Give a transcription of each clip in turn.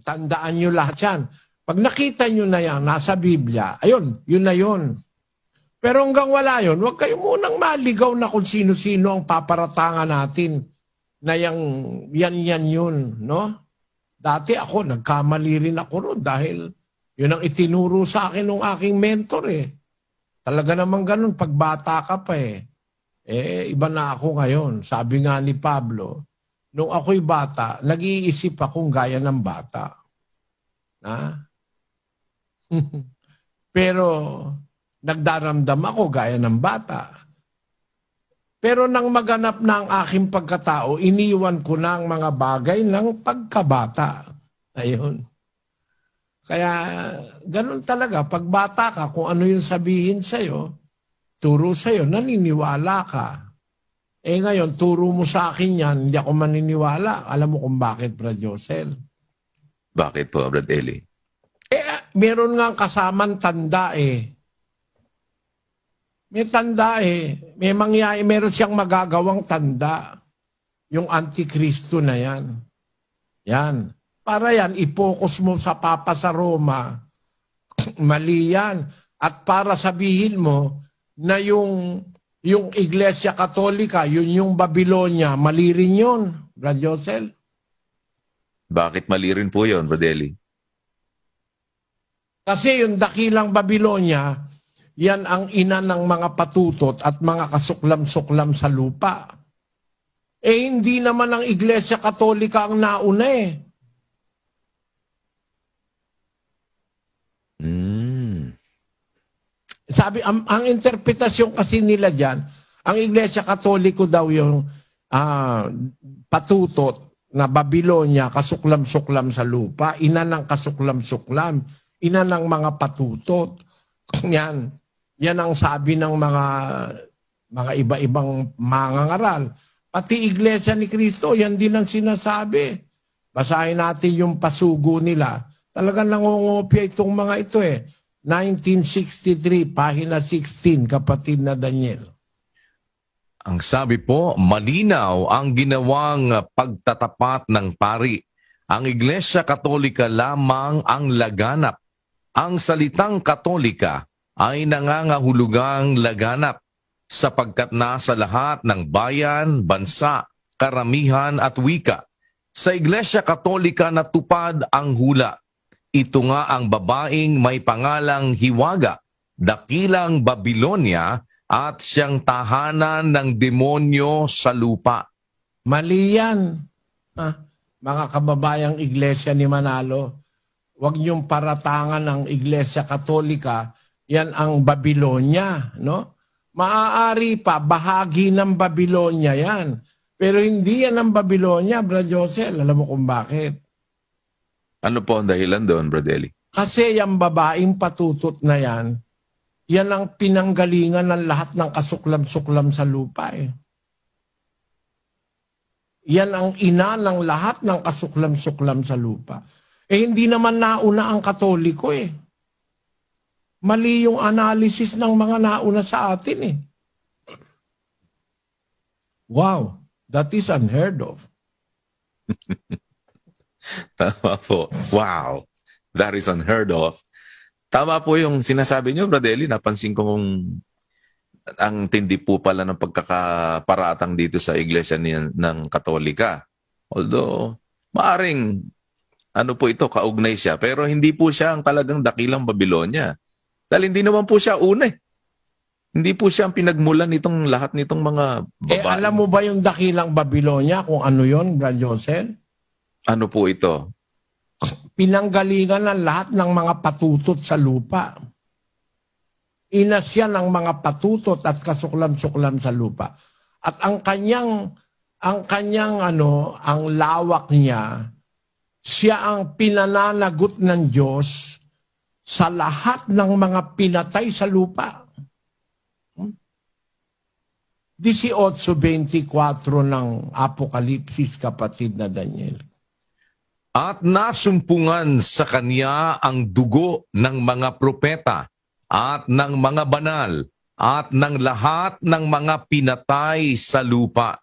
Tandaan nyo lahat yan. Pag nakita nyo na yan, nasa Biblia, ayun, yun na yun. Pero hanggang wala yun, huwag kayo munang maligaw na kung sino-sino ang paparatangan natin na yang, yan, yan, yun. No? Dati ako, nagkamali rin ako noon dahil yun ang itinuro sa akin ng aking mentor eh. Talaga naman ganun, pagbata ka pa eh. Eh, iba na ako ngayon. Sabi nga ni Pablo, nung ako'y bata, nag-iisip akong gaya ng bata. Na? Pero nagdaramdam ako gaya ng bata. Pero nang maganap na ang aking pagkatao, iniwan ko na ang mga bagay ng pagkabata. Ayun. Kaya ganun talaga. Pag bata ka, kung ano yung sabihin sa'yo, turo sa'yo, naniniwala ka. Eh ngayon, turo mo sa akin yan, hindi ako maniniwala. Alam mo kung bakit, Brad Josel? Bakit po, Brad Eli? Eh, ah, meron nga kasamang tanda eh. May tanda eh. May mangyay, meron siyang magagawang tanda. Yung Antikristo na yan. Yan. Para yan, ipokus mo sa Papa sa Roma. Mali yan. At para sabihin mo na yung yung Iglesia Katolika, yun yung Babylonia, mali rin yun, Brad Josel. Bakit mali rin po yun, Badeli? Kasi yung dakilang Babylonia, yan ang ina ng mga patutot at mga kasuklam-suklam sa lupa. Eh hindi naman ang Iglesia Katolika ang nauna eh. Sabi, ang, ang interpretasyon kasi nila dyan, ang Iglesia Katoliko daw yung ah, patutot na Babylonia, kasuklam-suklam sa lupa, ina ng kasuklam-suklam, ina ng mga patutot. Yan. Yan ang sabi ng mga mga iba-ibang mangangaral. Pati Iglesia ni Kristo, yan din ang sinasabi. Basahin natin yung pasugo nila. Talagang nangungopia itong mga ito eh. 1963, pahina 16, kapatid na Daniel. Ang sabi po, malinaw ang ginawang pagtatapat ng pari. Ang Iglesia Katolika lamang ang laganap. Ang salitang Katolika ay nangangahulugang laganap sapagkat nasa lahat ng bayan, bansa, karamihan at wika. Sa Iglesia Katolika natupad ang hula ito nga ang babaeng may pangalang Hiwaga, dakilang Babilonia at siyang tahanan ng demonyo sa lupa. Mali yan, ah, mga kababayang iglesia ni Manalo. Huwag niyong paratangan ang iglesia katolika. Yan ang Babilonia, no? Maaari pa, bahagi ng Babilonia yan. Pero hindi yan ang Babilonia, Brad Jose. Alam mo kung bakit? Ano po ang dahilan doon, Brodeli? Kasi yung babaeng patutot na yan, yan ang pinanggalingan ng lahat ng kasuklam-suklam sa lupa eh. Yan ang ina ng lahat ng kasuklam-suklam sa lupa. Eh hindi naman nauna ang katoliko eh. Mali yung analysis ng mga nauna sa atin eh. Wow, that is unheard of. Tama po. Wow. That is unheard of. Tama po yung sinasabi niyo, Bradeli. Napansin ko kung ang tindi po pala ng pagkakaparatang dito sa iglesia niyan, ng Katolika. Although, maaring ano po ito, kaugnay siya. Pero hindi po siya ang talagang dakilang Babylonia. Dahil hindi naman po siya una eh. Hindi po siya ang pinagmulan nitong lahat nitong mga eh, babae. Eh, alam mo ba yung dakilang Babylonia kung ano yon, Brad Josel? Ano po ito? Pinanggalingan ng lahat ng mga patutot sa lupa. Inasya ng mga patutot at kasuklam-suklam sa lupa. At ang kanyang ang kanyang ano, ang lawak niya, siya ang pinananagot ng Diyos sa lahat ng mga pinatay sa lupa. 18.24 hmm? ng Apokalipsis, kapatid na Daniel. At nasumpungan sa kanya ang dugo ng mga propeta at ng mga banal at ng lahat ng mga pinatay sa lupa.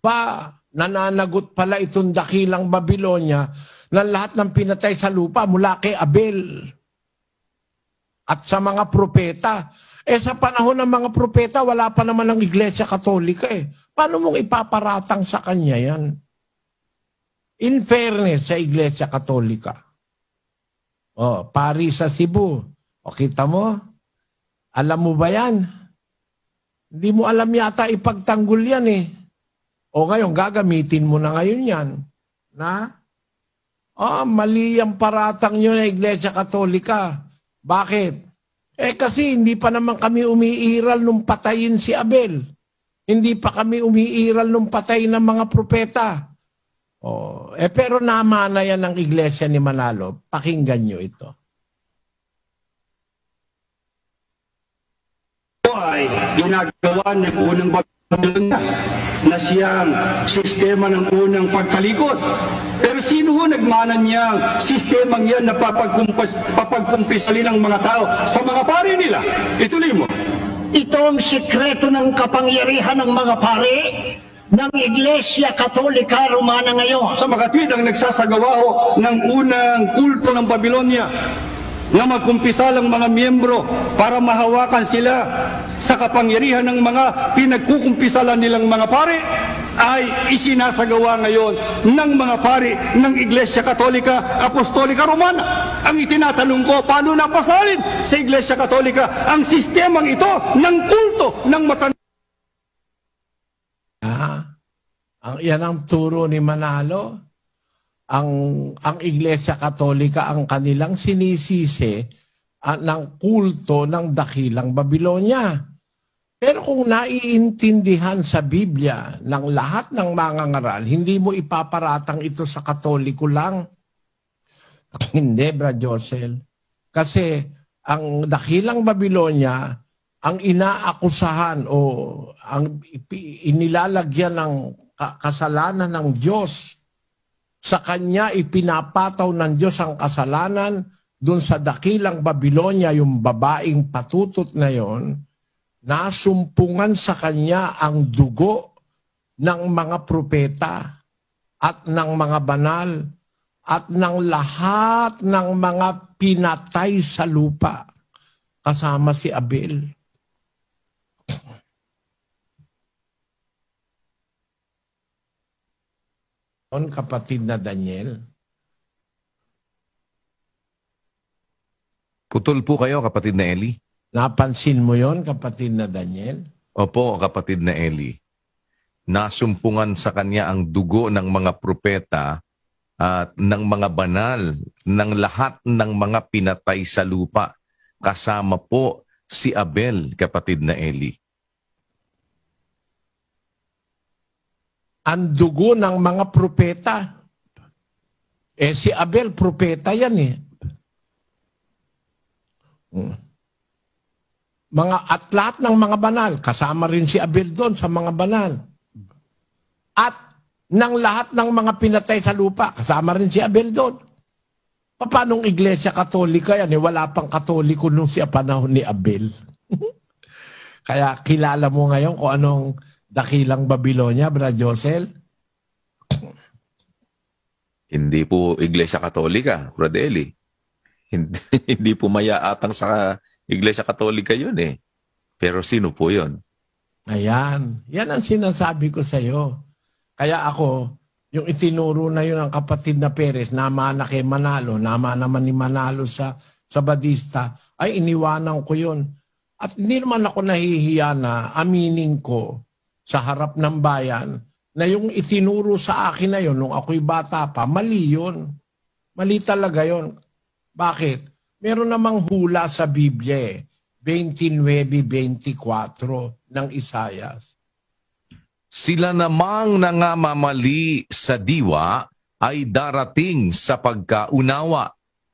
Pa, nananagot pala itong dakilang Babylonia ng lahat ng pinatay sa lupa mula kay Abel at sa mga propeta. Eh sa panahon ng mga propeta, wala pa naman ang Iglesia Katolika eh. Paano mong ipaparatang sa kanya yan? in fairness sa Iglesia Katolika. Oh, pari sa Cebu. O kita mo? Alam mo ba yan? Hindi mo alam yata ipagtanggol yan eh. O ngayon, gagamitin mo na ngayon yan. Na? oh, mali ang paratang nyo na Iglesia Katolika. Bakit? Eh kasi hindi pa naman kami umiiral nung patayin si Abel. Hindi pa kami umiiral nung patay ng mga propeta. Oh, eh pero namana yan ng iglesia ni Manalo. Pakinggan nyo ito. ay ginagawa ng unang Babylonia na siyang sistema ng unang pagtalikod. Pero sino ho nagmana niyang sistemang yan na papagkumpisali ng mga tao sa mga pare nila? Ituloy mo. Ito ang sekreto ng kapangyarihan ng mga pare ng Iglesia Katolika Romana ngayon. Sa makatwid ang nagsasagawa ho ng unang kulto ng Babylonia na magkumpisa lang mga miyembro para mahawakan sila sa kapangyarihan ng mga pinagkukumpisalan nilang mga pare ay isinasagawa ngayon ng mga pari ng Iglesia Katolika Apostolika Romana. Ang itinatanong ko, paano napasalin sa Iglesia Katolika ang sistemang ito ng kulto ng matan Ang, yan ang turo ni Manalo. Ang, ang Iglesia Katolika ang kanilang sinisisi at ah, ng kulto ng dakilang Babilonya. Pero kung naiintindihan sa Biblia ng lahat ng mga ngaral, hindi mo ipaparatang ito sa Katoliko lang. Hindi, Bra Josel. Kasi ang dakilang Babilonya, ang inaakusahan o ang inilalagyan ng kasalanan ng Diyos. Sa kanya ipinapataw ng Diyos ang kasalanan doon sa dakilang Babylonia, yung babaeng patutot na yon, nasumpungan sa kanya ang dugo ng mga propeta at ng mga banal at ng lahat ng mga pinatay sa lupa kasama si Abel. noon, kapatid na Daniel? Putol po kayo, kapatid na Eli. Napansin mo yon kapatid na Daniel? Opo, kapatid na Eli. Nasumpungan sa kanya ang dugo ng mga propeta at ng mga banal, ng lahat ng mga pinatay sa lupa, kasama po si Abel, kapatid na Eli. ang dugo ng mga propeta. Eh si Abel, propeta yan eh. Hmm. Mga at lahat ng mga banal, kasama rin si Abel doon sa mga banal. At ng lahat ng mga pinatay sa lupa, kasama rin si Abel doon. Paano ng Iglesia Katolika yan? Eh, wala pang Katoliko nung siya panahon ni Abel. Kaya kilala mo ngayon kung anong dakilang Babylonia, Brad Josel? Hindi po Iglesia Katolika, Brad Eli. Hindi, hindi po mayaatang sa Iglesia Katolika yun eh. Pero sino po yun? Ayan. Yan ang sinasabi ko sa iyo. Kaya ako, yung itinuro na yun ng kapatid na Perez, nama na kay Manalo, nama naman ni Manalo sa, sa Badista, ay iniwanan ko yun. At hindi naman ako nahihiya na aminin ko sa harap ng bayan na yung itinuro sa akin na yon nung ako'y bata pa, mali yon. Mali talaga yon. Bakit? Meron namang hula sa Biblia eh. 29-24 ng Isayas. Sila namang nangamamali sa diwa ay darating sa pagkaunawa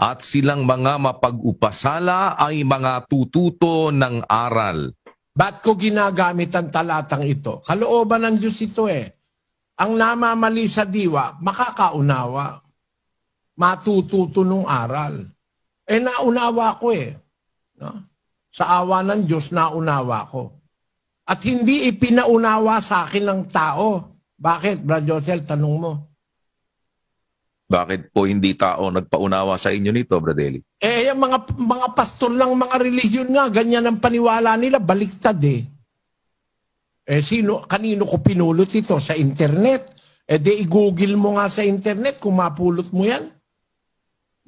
at silang mga mapag-upasala ay mga tututo ng aral Ba't ko ginagamit ang talatang ito? Kalooban ng Diyos ito eh. Ang namamali sa diwa, makakaunawa. Matututo nung aral. Eh naunawa ko eh. No? Sa awa ng Diyos, naunawa ko. At hindi ipinaunawa sa akin ng tao. Bakit, Brad Josel, tanong mo? Bakit po hindi tao nagpaunawa sa inyo nito, Bradeli? Eh, yung mga, mga pastor lang, mga relihiyon nga, ganyan ang paniwala nila, baliktad eh. Eh, sino, kanino ko pinulot ito? Sa internet. Eh, di i-google mo nga sa internet kumapulot mo yan.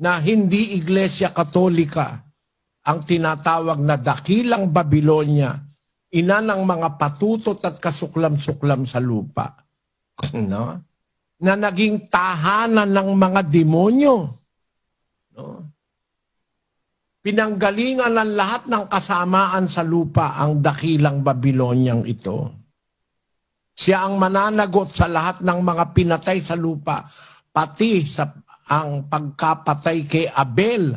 Na hindi Iglesia Katolika ang tinatawag na dakilang Babylonia, ina ng mga patutot at kasuklam-suklam sa lupa. no? na naging tahanan ng mga demonyo. No? Pinanggalingan ng lahat ng kasamaan sa lupa ang dakilang Babilonyang ito. Siya ang mananagot sa lahat ng mga pinatay sa lupa, pati sa ang pagkapatay kay Abel,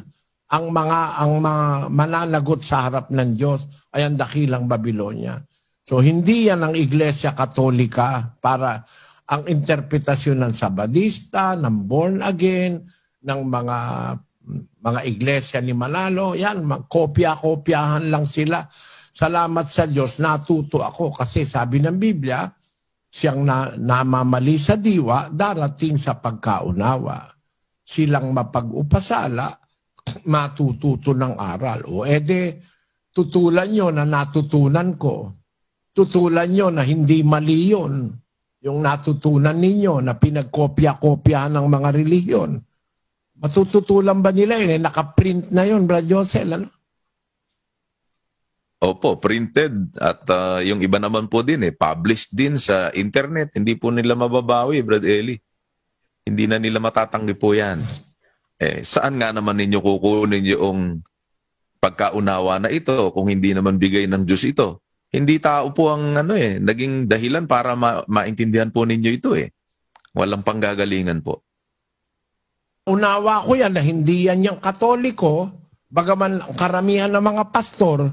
ang mga ang mga mananagot sa harap ng Diyos ay ang dakilang Babilonya. So hindi yan ang Iglesia Katolika para ang interpretasyon ng Sabadista, ng born again, ng mga mga iglesia ni Manalo, yan, kopya-kopyahan lang sila. Salamat sa Diyos, natuto ako kasi sabi ng Biblia, siyang na, namamali sa diwa, darating sa pagkaunawa. Silang mapag-upasala, matututo ng aral. O ede, tutulan nyo na natutunan ko. Tutulan nyo na hindi mali yun yung natutunan ninyo na pinagkopya-kopya ng mga reliyon. Matututulan ba nila yun? Eh, nakaprint na yun, Brad Josel. Ano? Opo, printed. At uh, yung iba naman po din, eh, published din sa internet. Hindi po nila mababawi, Brad Eli. Hindi na nila matatanggi po yan. Eh, saan nga naman ninyo kukunin yung pagkaunawa na ito kung hindi naman bigay ng Diyos ito? hindi tao po ang ano eh, naging dahilan para ma- maintindihan po ninyo ito eh. Walang panggagalingan po. Unawa ko yan na hindi yan yung katoliko, bagaman karamihan ng mga pastor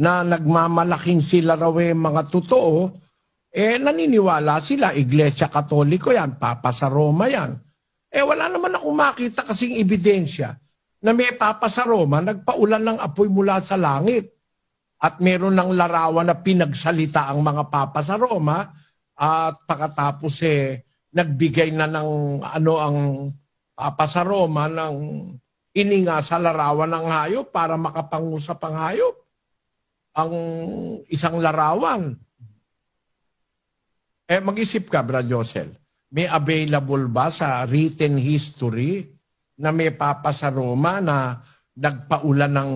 na nagmamalaking sila raw eh mga totoo, eh naniniwala sila, Iglesia Katoliko yan, Papa sa Roma yan. Eh wala naman akong makita kasing ebidensya na may Papa sa Roma nagpaulan ng apoy mula sa langit at meron ng larawan na pinagsalita ang mga papa sa Roma at pagkatapos eh nagbigay na ng ano ang papa sa Roma ng ininga sa larawan ng hayop para makapangusap ang hayop ang isang larawan. Eh mag-isip ka, Brad Josel, may available ba sa written history na may papa sa Roma na nagpaulan ng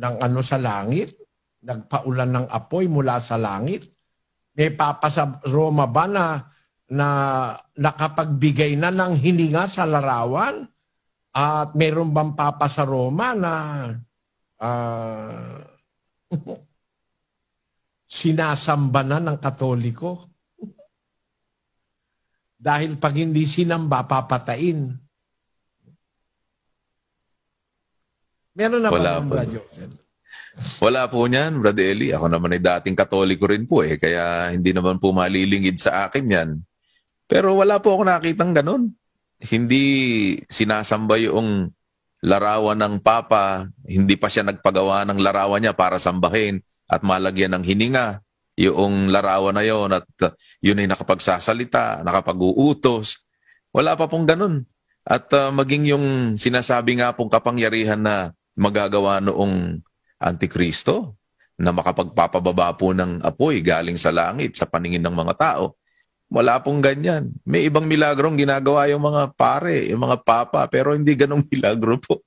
ng ano sa langit, nagpaulan ng apoy mula sa langit. May papa sa Roma ba na, na nakapagbigay na ng hininga sa larawan? At meron bang papa sa Roma na uh, sinasamba na ng katoliko? Dahil pag hindi sinamba, papatayin. Meron na Wala ba ng Brad Joseph? Wala po niyan, Brad Eli. Ako naman ay dating katoliko rin po eh. Kaya hindi naman po malilingid sa akin yan. Pero wala po ako nakitang ganun. Hindi sinasamba yung larawan ng Papa. Hindi pa siya nagpagawa ng larawan niya para sambahin at malagyan ng hininga yung larawan na yon at uh, yun ay nakapagsasalita, nakapag-uutos. Wala pa pong ganun. At uh, maging yung sinasabi nga pong kapangyarihan na magagawa noong Antikristo na makapagpapababa po ng apoy galing sa langit sa paningin ng mga tao. Wala pong ganyan. May ibang milagrong ginagawa yung mga pare, yung mga papa, pero hindi ganong milagro po.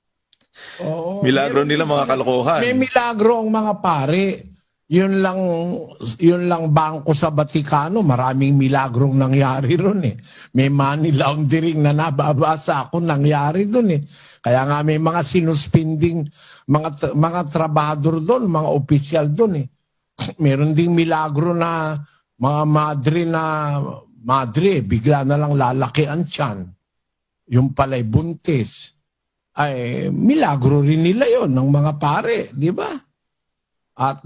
Oo, milagro nila mga kalokohan. May milagro ang mga pare. Yun lang, yun lang bangko sa Batikano, maraming milagrong nangyari ron eh. May money laundering na nababasa ako nangyari doon eh. Kaya nga may mga sinuspending mga mga trabahador doon, mga opisyal doon eh. Meron ding milagro na mga madre na madre, bigla na lang lalaki ang tiyan. Yung pala'y buntis ay milagro rin nila yon ng mga pare, di ba? At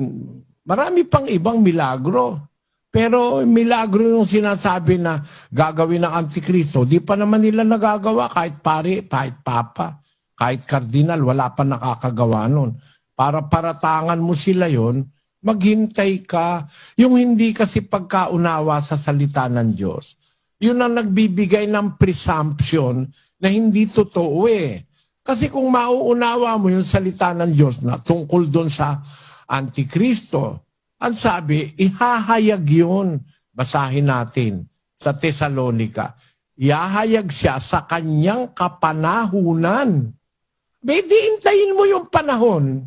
Marami pang ibang milagro. Pero milagro yung sinasabi na gagawin ng Antikristo. Di pa naman nila nagagawa kahit pare, kahit papa, kahit kardinal, wala pa nakakagawa nun. Para paratangan mo sila yon maghintay ka. Yung hindi kasi pagkaunawa sa salita ng Diyos, yun ang nagbibigay ng presumption na hindi totoo eh. Kasi kung mauunawa mo yung salita ng Diyos na tungkol doon sa Antikristo. Ang sabi, ihahayag yun. Basahin natin sa Tesalonika. Iahayag siya sa kanyang kapanahunan. Pwede intayin mo yung panahon.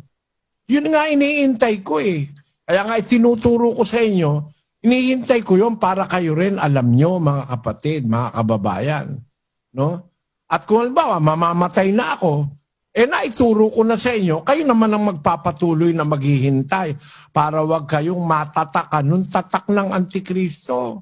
Yun nga iniintay ko eh. Kaya nga itinuturo ko sa inyo, iniintay ko yon para kayo rin alam nyo mga kapatid, mga kababayan. No? At kung halimbawa, mamamatay na ako, eh naituro ko na sa inyo, kayo naman ang magpapatuloy na maghihintay para wag kayong matatakan nung tatak ng Antikristo.